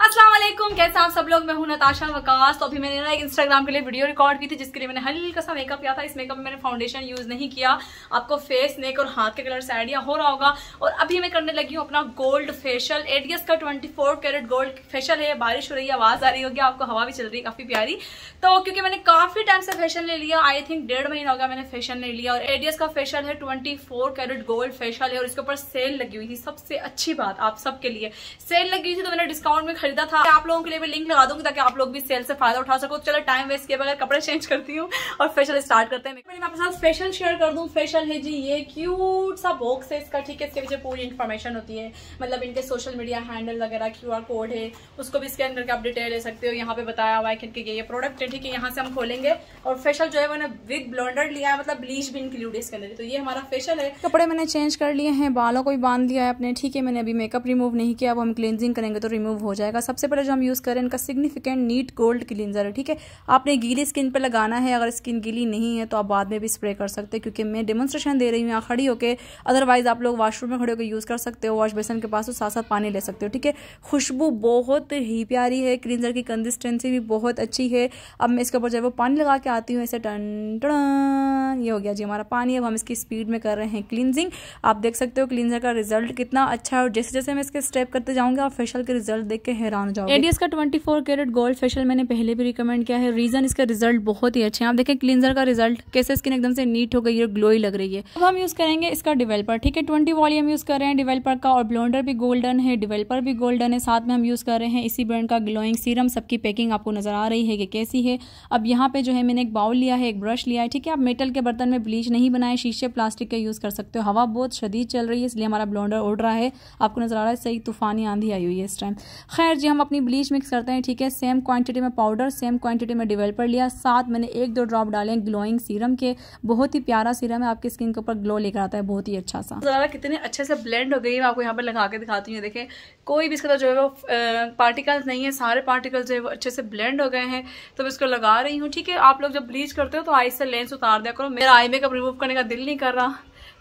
As Aslam कैसे आप सब लोग मैं हूं नताशा वकास तो अभी मैंने ना एक इंस्टाग्राम के लिए वीडियो रिकॉर्ड की थी जिसके लिए मैंने हल्का सा मेकअप किया था इस मेकअप में मैंने फाउंडेशन यूज़ नहीं किया आपको फेस नेक और हाथ के कलर से आइडिया हो रहा होगा और अभी मैं करने लगी हूँ अपना गोल्ड फेशियल एडीएस का twenty four carat gold facial है बारिश हो रही है आवाज़ आ रही होगी आपको हवा भी चल रही है काफ़ी प्यारी तो क्योंकि मैंने काफ़ी टाइम से फैशन ले लिया आई थिंक डेढ़ महीना होगा मैंने फैशन ले लिया और एडीएस का फेशियल है twenty four carat gold facial है और इसके ऊपर सेल लगी हुई थी सबसे अच्छी बात आप सबके लिए सेल लगी हुई थी तो मैंने डिस्काउंट में खरीदा था आप लोगों के लिए भी लिंक लगा दूंगी ताकि आप लोग भी सेल से फायदा उठा सको चलो टाइम वेस्ट किए बगैर कपड़े चेंज करती हूँ और फेशियल स्टार्ट करते हैं मैं आपके साथ फेशियल शेयर कर दूँ फेशियल है जी ये क्यूट सा बॉक्स है इसका ठीक है इसके पीछे पूरी इन्फॉर्मेशन होती है मतलब इनके सोशल मीडिया हैंडल वगैरह क्यू कोड है उसको भी स्कैन करके आप डिटेल ले सकते हो यहाँ पे बताया हुआ है कि ये प्रोडक्ट है ठीक है यहाँ से हम खोलेंगे और फेशियल जो है मैंने विग ब्लॉन्डर लिया है मतलब ब्लीच भी इंक्लूड है इसके अंदर तो ये हमारा फेशियल है कपड़े मैंने चेंज कर लिए हैं बालों को भी बांध लिया है अपने ठीक है मैंने अभी मेकअप रिमूव नहीं किया वो हम क्लिनजिंग करेंगे तो रिमूव हो जाएगा सबसे पहले जो हम यूज़ करें इनका सिग्निफिकेंट नीट गोल्ड क्लिनजर है ठीक है आपने गीली स्किन पर लगाना है अगर स्किन गीली नहीं है तो आप बाद में भी स्प्रे कर सकते हैं क्योंकि मैं डेमोस्ट्रेशन दे रही हूँ यहाँ खड़ी होकर अदरवाइज़ आप लोग वाशरूम में खड़े होकर यूज़ कर सकते हो वॉश बेसन के पास तो साथ साथ पानी ले सकते हो ठीक है खुशबू बहुत ही प्यारी है क्लिनजर की कंसिस्टेंसी भी बहुत अच्छी है अब मैं इसके ऊपर जब वो पानी लगा के आती हूँ ऐसे टन टन ये हो गया जी हमारा पानी अब हम इसकी स्पीड में कर रहे हैं क्लिनजिंग आप देख सकते हो क्लिनजर का रिजल्ट कितना अच्छा है और जैसे जैसे मैं इसके स्टेप करते जाऊँगी आप फेशियल के रिजल्ट देख के हैरान हो जाओगे रेडियस का 24 कैरेट गोल्ड फेशियल मैंने पहले भी रिकमेंड किया है रीज़न इसका रिजल्ट बहुत ही अच्छे हैं आप देखें क्लींजर का रिजल्ट कैसे स्किन एकदम से नीट हो गई है ग्लोई लग रही है अब हम यूज़ करेंगे इसका डिवेल्पर ठीक है ट्वेंटी वॉल्यूम यूज़ कर रहे हैं डिवेल्पर का और ब्लॉन्डर भी गोल्डन है डिवेल्पर भी गोल्डन है साथ में हम यूज़ कर रहे हैं इसी ब्रांड का ग्लोइंग सीरम सबकी पैकिंग आपको नज़र आ रही है कि कैसी है अब यहाँ पे जो है मैंने एक बाउल लिया है एक ब्रश लिया है ठीक है आप मेटल के बर्तन में ब्लीच नहीं बनाए शीशे प्लास्टिक का यूज़ कर सकते हो हवा बहुत शदीद चल रही है इसलिए हमारा ब्लॉन्डर उड़ रहा है आपको नज़र आ रहा है सही तूफानी आंधी आई हुई है इस टाइम खैर जी हम अपनी ब्लीच मिक्स करते हैं ठीक है सेम क्वांटिटी में पाउडर सेम क्वांटिटी में डिवेल्पर लिया साथ मैंने एक दो ड्रॉप डाले हैं ग्लोइंग सीरम के बहुत ही प्यारा सीरम है आपकी स्किन के ऊपर ग्लो लेकर आता है बहुत ही अच्छा सा ज़्यादा तो कितने अच्छे से ब्लेंड हो गई है मैं आपको यहाँ पर लगा के दिखाती हूँ देखें कोई भी इसका तो जो है वो पार्टिकल्स नहीं है सारे पार्टिकल्स जो है वो अच्छे से ब्लेंड हो गए हैं तो मैं इसको लगा रही हूँ ठीक है आप लोग जब ब्लीच करते हो तो आई से लेंस उतार दिया करो मेरा आई मेकअप रिमूव करने का दिल नहीं कर रहा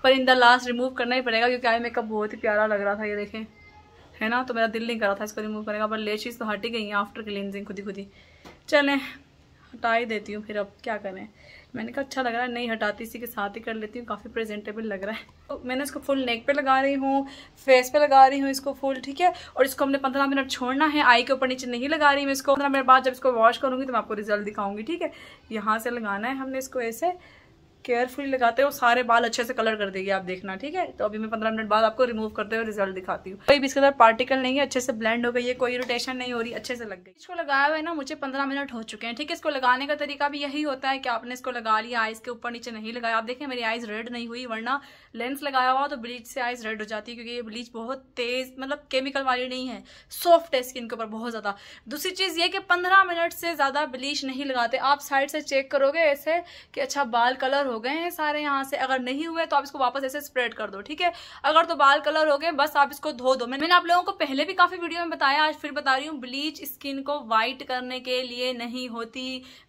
पर इन द लास्ट रिमूव करना ही पड़ेगा क्योंकि आई मेकअप बहुत ही प्यारा लग रहा था ये देखें है ना तो मेरा दिल नहीं कर रहा था इसको रिमूव करेगा पर लेशिज तो हट ही गई हैं आफ्टर क्लिनजिंग खुद ही खुद ही चलें हटा ही देती हूँ फिर अब क्या करें मैंने कहा अच्छा लग रहा है नहीं हटाती इसी के साथ ही कर लेती हूँ काफ़ी प्रेजेंटेबल लग रहा है तो मैंने इसको फुल नेक पे लगा रही हूँ फेस पे लगा रही हूँ इसको फुल ठीक है और इसको हमने पंद्रह मिनट छोड़ना है आई के ऊपर नीचे नहीं लगा रही मैं इसको पंद्रह मिनट बाद जब इसको वॉश करूँगी तो मैं आपको रिजल्ट दिखाऊंगी ठीक है यहाँ से लगाना है हमने इसको ऐसे केयरफुली लगाते हो सारे बाल अच्छे से कलर कर देगी आप देखना ठीक है तो अभी मैं पंद्रह मिनट बाद आपको रिमूव करते हुए रिजल्ट दिखाती हूँ कोई भी इसके अंदर पार्टिकल नहीं है अच्छे से ब्लेंड हो गई है कोई इरिटेशन नहीं हो रही अच्छे से लग गई इसको लगाया हुआ है ना मुझे पंद्रह मिनट हो चुके हैं ठीक है इसको लगाने का तरीका भी यही होता है कि आपने इसको लगा लिया आइज के ऊपर नीचे नहीं लगाया आप देखें मेरी आइज रेड नहीं हुई वरना लेंस लगाया हुआ तो ब्लीच से आइज रेड हो जाती है क्योंकि ये ब्लीच बहुत तेज मतलब केमिकल वाली नहीं है सॉफ्ट है स्किन के ऊपर बहुत ज्यादा दूसरी चीज ये कि पंद्रह मिनट से ज्यादा ब्लीच नहीं लगाते आप साइड से चेक करोगे ऐसे कि अच्छा बाल कलर कलर हो गए हैं सारे यहाँ से अगर नहीं हुए तो आप इसको वापस ऐसे स्प्रेड कर दो ठीक है अगर तो बाल कलर हो गए बस आप इसको धो दो मैंने आप लोगों को पहले भी काफी वीडियो में बताया आज फिर बता रही हूँ ब्लीच स्किन को व्हाइट करने के लिए नहीं होती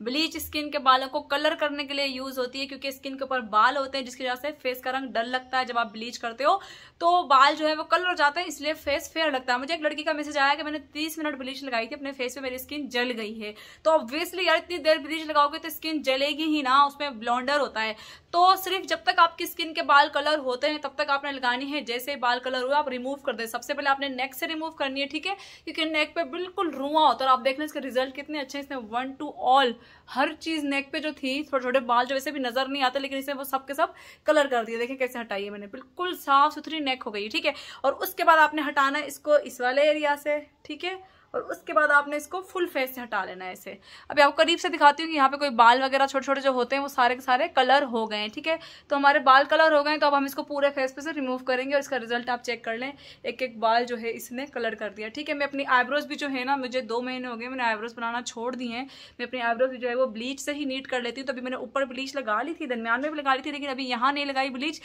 ब्लीच स्किन के बालों को कलर करने के लिए यूज होती है क्योंकि स्किन के ऊपर बाल होते हैं जिसकी वजह से फेस का रंग डल लगता है जब आप ब्लीच करते हो तो बाल जो है वो कलर हो जाते हैं इसलिए फेस फेयर लगता है मुझे एक लड़की का मैसेज आया कि मैंने तीस मिनट ब्लीच लगाई थी अपने फेस पे मेरी स्किन जल गई है तो ऑब्वियसली यार इतनी देर ब्लीच लगाओगे तो स्किन जलेगी ही ना उसमें ब्लॉन्डर होता है है तो सिर्फ जब तक आपकी स्किन के बाल कलर होते हैं तब तक आपने लगानी है जैसे बाल कलर हुआ आप रिमूव कर दे सबसे पहले आपने नेक से रिमूव करनी है ठीक है क्योंकि नेक पे बिल्कुल रुआ होता है आप देख लें इसके रिजल्ट कितने अच्छे हैं इसने वन टू ऑल हर चीज नेक पे जो थी छोटे छोटे बाल जो वैसे भी नजर नहीं आते लेकिन इसने वो सबके सब कलर कर दिया देखिए कैसे हटाई है मैंने बिल्कुल साफ सुथरी नेक हो गई ठीक है और उसके बाद आपने हटाना इसको इस वाले एरिया से ठीक है और उसके बाद आपने इसको फुल फेस से हटा लेना है इसे अभी आपको करीब से दिखाती हूँ कि यहाँ पे कोई बाल वगैरह छोटे छोटे जो होते हैं वो सारे के सारे कलर हो गए हैं ठीक है तो हमारे बाल कलर हो गए तो अब हम इसको पूरे फेस पे से रिमूव करेंगे और इसका रिजल्ट आप चेक कर लें एक एक बाल जो है इसने कलर कर दिया ठीक है मैं अपनी आईब्रोज भी जो है ना मुझे दो महीने हो गए मैंने आईब्रोज बनाना छोड़ दिए हैं मैं अपनी आईब्रोज जो है वो ब्लीच से ही नीट कर लेती हूँ तो अभी मैंने ऊपर ब्लीच लगा ली थी दरमियान में भी लगा ली थी लेकिन अभी यहाँ नहीं लगाई ब्लीच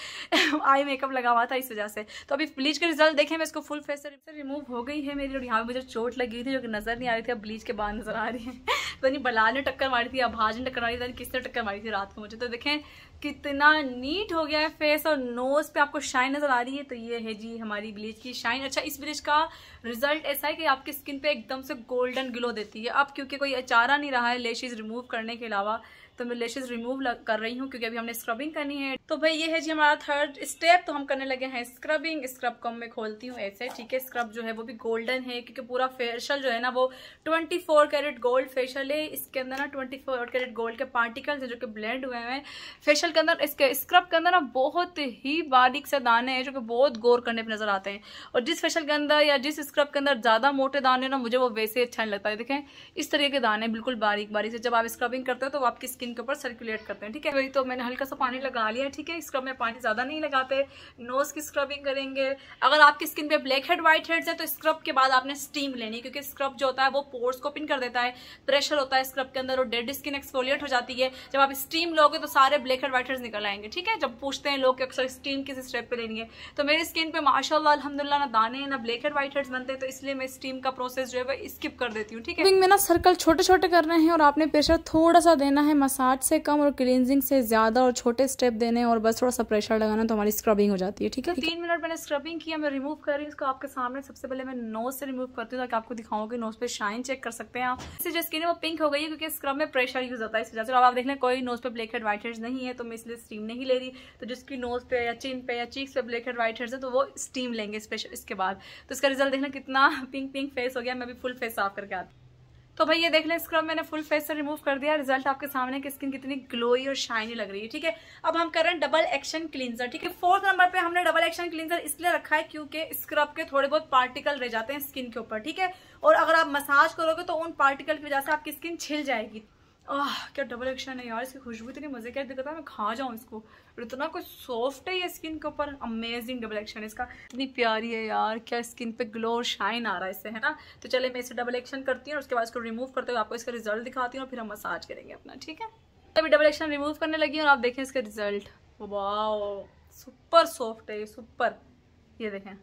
आई मेकअप लगा हुआ था इस वजह से तो अभी ब्लीच का रिजल्ट देखें मैं इसको फुल फेस से रिमूव हो गई है मेरी और यहाँ पर मुझे चोट लगी लगी थी जो कि नज़र नहीं आ रही थी अब ब्लीच के बाद नज़र आ रही है तो नहीं बलाल ने टक्कर मारी थी अब भाज ने टक्कर मारी थी किसने टक्कर मारी थी रात को मुझे तो देखें कितना नीट हो गया है फेस और नोज पे आपको शाइन नजर आ रही है तो ये है जी हमारी ब्लीच की शाइन अच्छा इस ब्लीच का रिजल्ट ऐसा है कि आपकी स्किन पे एकदम से गोल्डन ग्लो देती है अब क्योंकि कोई अचारा नहीं रहा है लेशेज रिमूव करने के अलावा तो मैं लेशेज रिमूव कर रही हूँ क्योंकि अभी हमने स्क्रबिंग करनी है तो भाई ये है जी हमारा थर्ड स्टेप तो हम करने लगे हैं स्क्रबिंग स्क्रब को मैं खोलती हूँ ऐसे ठीक है स्क्रब जो है वो भी गोल्डन है क्योंकि पूरा फेशियल जो है ना वो twenty four carat gold facial है इसके अंदर ना ट्वेंटी फोर कैरेट गोल्ड के पार्टिकल्स हैं जो कि ब्लेंड हुए हैं फेशियल के अंदर इसके स्क्रब के अंदर ना बहुत ही बारीक से दाने हैं जो कि बहुत गौर करने पर नजर आते हैं और जिस फेशियल के अंदर या जिस स्क्रब के अंदर ज़्यादा मोटे दाने ना मुझे वो वैसे अच्छा नहीं लगता है देखें इस तरीके के दाने बिल्कुल बारीक बारीक से जब आप स्क्रबिंग करते हो तो आपकी स्किन के ऊपर सर्कुलेट करते हैं ठीक है वही तो मैंने हल्का सा पानी लगा लिया ठीक है स्क्रब में पानी ज़्यादा नहीं लगाते नोज की स्क्रबिंग करेंगे अगर आपकी स्किन पे ब्लैक हेड व्हाइट हेड्स है तो स्क्रब के बाद आपने स्टीम लेनी क्योंकि स्क्रब जो होता है वो पोर्स को पिन कर देता है प्रेशर होता है स्क्रब के अंदर और डेड स्किन एक्सपोलियट हो जाती है जब आप स्टीम लोगे तो सारे ब्लैक हेड व्हाइट हेड्स निकल आएंगे ठीक है जब पूछते हैं लोग अक्सर स्टीम किस स्टेप पर लेनी है तो मेरी स्किन पर माशा अलहमदुल्ला ना दाने ना ब्लैक हेड व्हाइट हेड्स बनते हैं तो इसलिए मैं स्टीम का प्रोसेस जो है वो स्किप कर देती हूँ ठीक है ना सर्कल छोटे छोटे करना हैं और आपने प्रेशर थोड़ा सा देना है मसाज से कम और क्लिनजिंग से ज़्यादा और छोटे स्टेप देने और बस थोड़ा सा प्रेशर लगाना तो हमारी स्क्रबिंग हो जाती है ठीक है तो तीन मिनट मैंने स्क्रबिंग किया मैं रिमूव कर रही हूँ इसको आपके सामने सबसे पहले मैं नोज से रिमूव करती हूँ ताकि आपको दिखाऊँ नोज पे शाइन चेक कर सकते हैं आप इससे जो स्किन है वो पिंक हो गई है क्योंकि स्क्रब में प्रेशर यूज होता है इस वजह से आप देख लें कोई नोज पे ब्लैक हेड व्हाइट हेड नहीं है तो मैं इसलिए स्टीम नहीं ले रही तो जिसकी नोज पे या चिन पे या चीक्स पे ब्लैक हेड वाइट हेड्स है तो वो स्टीम लेंगे स्पेशल इसके बाद तो इसका रिजल्ट देखना कितना पिंक पिंक फेस हो गया मैं भी फुल फेस साफ करके आती तो भाई ये देख लें स्क्रब मैंने फुल फेस से रिमूव कर दिया रिजल्ट आपके सामने की स्किन कितनी ग्लोई और शाइनी लग रही है ठीक है अब हम कर रहे हैं डबल एक्शन क्लींजर ठीक है फोर्थ नंबर पे हमने डबल एक्शन क्लींजर इसलिए रखा है क्योंकि स्क्रब के थोड़े बहुत पार्टिकल रह जाते हैं स्किन के ऊपर ठीक है और अगर आप मसाज करोगे तो उन पार्टिकल की वजह से आपकी स्किन छिल जाएगी आह क्या डबल एक्शन है यार इसकी खुशबू इतनी मज़े की दिक्कत है मैं खा जाऊँ इसको और इतना कुछ सॉफ्ट है ये स्किन के ऊपर अमेजिंग डबल एक्शन है इसका इतनी प्यारी है यार क्या स्किन पे ग्लो और शाइन आ रहा है इससे है ना तो चले मैं इसे डबल एक्शन करती हूँ और उसके बाद इसको रिमूव करते हुए आपको इसका रिजल्ट दिखाती हूँ और फिर हम मसाज करेंगे अपना ठीक है तो अभी डबल एक्शन रिमूव करने लगी और आप देखें इसका रिजल्ट वाह सुपर सॉफ्ट है ये सुपर ये देखें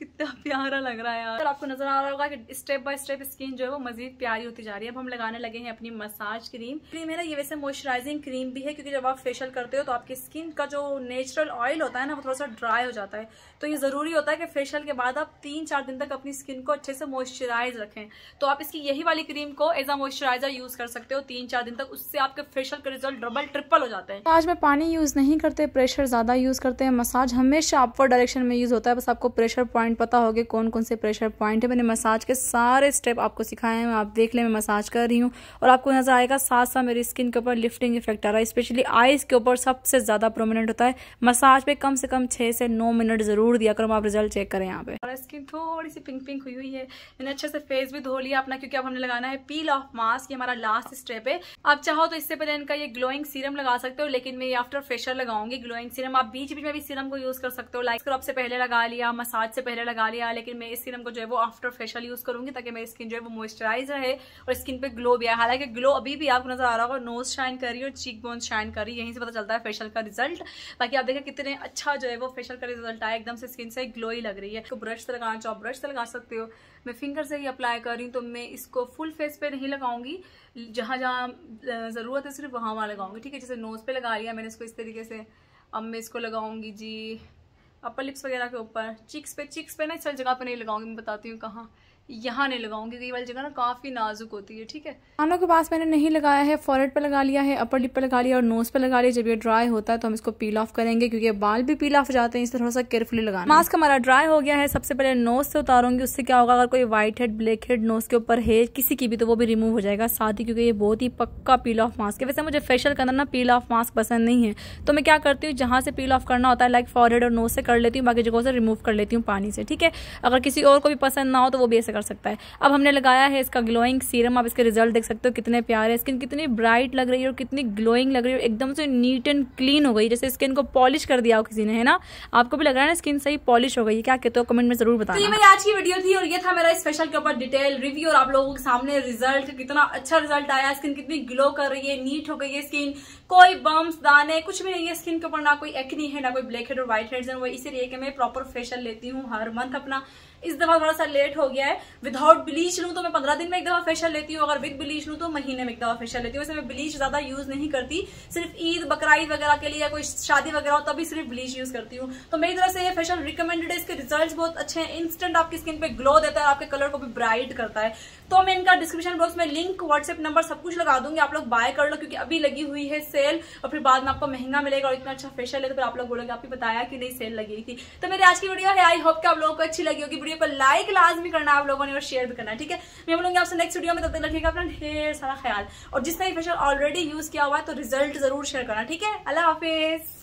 कितना प्यारा लग रहा है यार तो आपको नजर आ रहा होगा कि स्टेप बाय स्टेप स्किन जो है वो मजीद प्यारी होती जा रही है अब हम लगाने लगे हैं अपनी मसाज क्रीम क्रीम मेरा ये वैसे मॉइस्चराइजिंग क्रीम भी है क्योंकि जब आप फेशियल करते हो तो आपकी स्किन का जो नेचुरल ऑयल होता है ना वो थोड़ा सा ड्राई हो जाता है तो ये जरूरी होता है कि फेशियल के बाद आप तीन चार दिन तक अपनी स्किन को अच्छे से मॉइस्चराइज रखें तो आप इसकी यही वाली क्रीम को एज अ मॉइस्चराइजर यूज कर सकते हो तीन चार दिन तक उससे आपके फेशियल का रिजल्ट डबल ट्रिपल हो जाता है आज मैं पानी यूज नहीं करते प्रेशर ज्यादा यूज करते हैं मसाज हमेशा अपवर्ड डायरेक्शन में यूज होता है बस आपको प्रेशर पॉइंट पॉइंट पता होगे कौन कौन से प्रेशर पॉइंट है मैंने मसाज के सारे स्टेप आपको सिखाए हैं आप देख लें मैं मसाज कर रही हूँ और आपको नजर आएगा साथ साथ मेरी स्किन के ऊपर लिफ्टिंग इफेक्ट आ रहा है स्पेशली आइज़ के ऊपर सबसे ज़्यादा प्रोमिनेंट होता है मसाज पे कम से कम छः से नौ मिनट ज़रूर दिया करो आप रिजल्ट चेक करें यहाँ पे और स्किन थोड़ी सी पिंक पिंक हुई हुई है मैंने अच्छे से फेस भी धो लिया अपना क्योंकि अब हमने लगाना है पील ऑफ मास्क ये हमारा लास्ट स्टेप है आप चाहो तो इससे पहले इनका ये ग्लोइंग सीरम लगा सकते हो लेकिन मैं आफ्टर फेशियल लगाऊंगी ग्लोइंग सीरम आप बीच बीच में भी सीरम को यूज कर सकते हो लाइक से पहले लगा लिया मसाज से पहले पहले लगा लिया लेकिन मैं इस सीरम को जो है वो आफ्टर फेशियल यूज़ करूँगी ताकि मेरी स्किन जो है वो मॉइस्चराइज रहे और स्किन पे ग्लो भी आए हालांकि ग्लो अभी भी आपको नजर आ रहा होगा नोज शाइन कर रही है और चीक बोन शाइन कर रही है यहीं से पता चलता है फेशियल का रिजल्ट बाकी आप देखें कितने अच्छा जो है वो फेशियल का रिजल्ट आया एकदम से स्किन से ग्लो ही लग रही है तो ब्रश से लगाना चाहो ब्रश से लगा सकते हो मैं फिंगर से ही अप्लाई कर रही हूँ तो मैं इसको फुल फेस पे नहीं लगाऊंगी जहाँ जहाँ ज़रूरत है सिर्फ वहाँ वहाँ लगाऊंगी ठीक है जैसे नोज़ पे लगा लिया मैंने इसको इस तरीके से अब मैं इसको लगाऊंगी जी अपर लिप्स वगैरह के ऊपर चिक्स पे चिक्स पे ना इस जगह पे नहीं लगाऊंगी मैं बताती हूँ कहाँ यहाँ नहीं लगाऊंगी क्योंकि वाली जगह ना काफ़ी नाजुक होती है ठीक है कानों के पास मैंने नहीं लगाया है फॉरहेड पर लगा लिया है अपर लिप पर लगा लिया और नोज पर लगा लिया जब ये ड्राई होता है तो हम इसको पील ऑफ करेंगे क्योंकि बाल भी पील ऑफ जाते हैं इसे थोड़ा सा केयरफुली लगाना मास्क हमारा ड्राई हो गया है सबसे पहले नोज से उतारूंगी उससे क्या होगा अगर कोई white head black head nose के ऊपर हेयर किसी की भी तो वो भी रिमूव हो जाएगा साथ ही क्योंकि ये बहुत ही पक्का पील ऑफ मास्क है वैसे मुझे फेशियल करना ना पील ऑफ मास्क पसंद नहीं है तो मैं क्या करती हूँ जहाँ से पील ऑफ करना होता है लाइक फॉरहेड और नोज से कर लेती हूँ बाकी जगहों से रिमूव कर लेती हूँ पानी से ठीक है अगर किसी और को भी पसंद ना हो तो वो भी ऐसे कर सकता है अब हमने लगाया है इसका ग्लोइंग सीरम आप इसके रिजल्ट देख सकते हो कितने प्यारे स्किन कितनी ब्राइट लग रही है और कितनी ग्लोइंग लग रही है एकदम से नीट एंड क्लीन हो गई जैसे स्किन को पॉलिश कर दिया हो किसी ने है ना आपको भी लग रहा है ना स्किन सही पॉलिश हो गई क्या कहते हो कमेंट में जरूर बता तो मेरी आज की वीडियो थी और ये था मेरा स्पेशल के ऊपर डिटेल रिव्यू और आप लोगों के सामने रिजल्ट कितना अच्छा रिजल्ट आया स्किन कितनी ग्लो कर रही है नीट हो गई है स्किन कोई बम्स दाने कुछ भी नहीं है स्किन के ऊपर ना कोई एक्नी है ना कोई ब्लैक हेड और व्हाइट हेड है वो इसीलिए कि मैं प्रॉपर फेशियल लेती हूँ हर मंथ अपना इस दफा थोड़ा सा लेट हो गया है विदाउट ब्लीच लूँ तो मैं पंद्रह दिन में एक दफा फेशियल लेती हूँ अगर विद ब्लीच लूँ तो महीने में एक दफा फेशियल लेती हूँ वैसे मैं ब्लीच ज्यादा यूज नहीं करती सिर्फ ईद बकराईद वगैरह के लिए या कोई शादी वगैरह हो तभी सिर्फ ब्लीच यूज करती हूँ तो मेरी तरह से ये फेशियल रिकमेंडेड है इसके रिजल्ट बहुत अच्छे हैं इंस्टेंट आपकी स्किन पे ग्लो देता है आपके कलर को भी ब्राइट करता है तो मैं इनका डिस्क्रिप्शन बॉक्स में लिंक व्हाट्सएप नंबर सब कुछ लगा दूंगी आप लोग बाय कर लो क्योंकि अभी लगी हुई है सेल और फिर बाद में आपको महंगा मिलेगा और इतना अच्छा फेशियल है तो फिर आप लोग बोलोगे आपने बताया कि नहीं सेल लगी थी तो मेरी आज की वीडियो है आई होप कि आप लोगों को अच्छी लगी होगी वीडियो को लाइक लाजमी करना आप लोगों ने और शेयर भी करना ठीक है मैं बोलूँगी आपसे नेक्स्ट वीडियो में तब तक रखिएगा अपना ढेर सारा ख्याल और जिसने फेशियल ऑलरेडी यूज़ किया हुआ है तो रिजल्ट ज़रूर शेयर करना ठीक है अल्लाह हाफिज़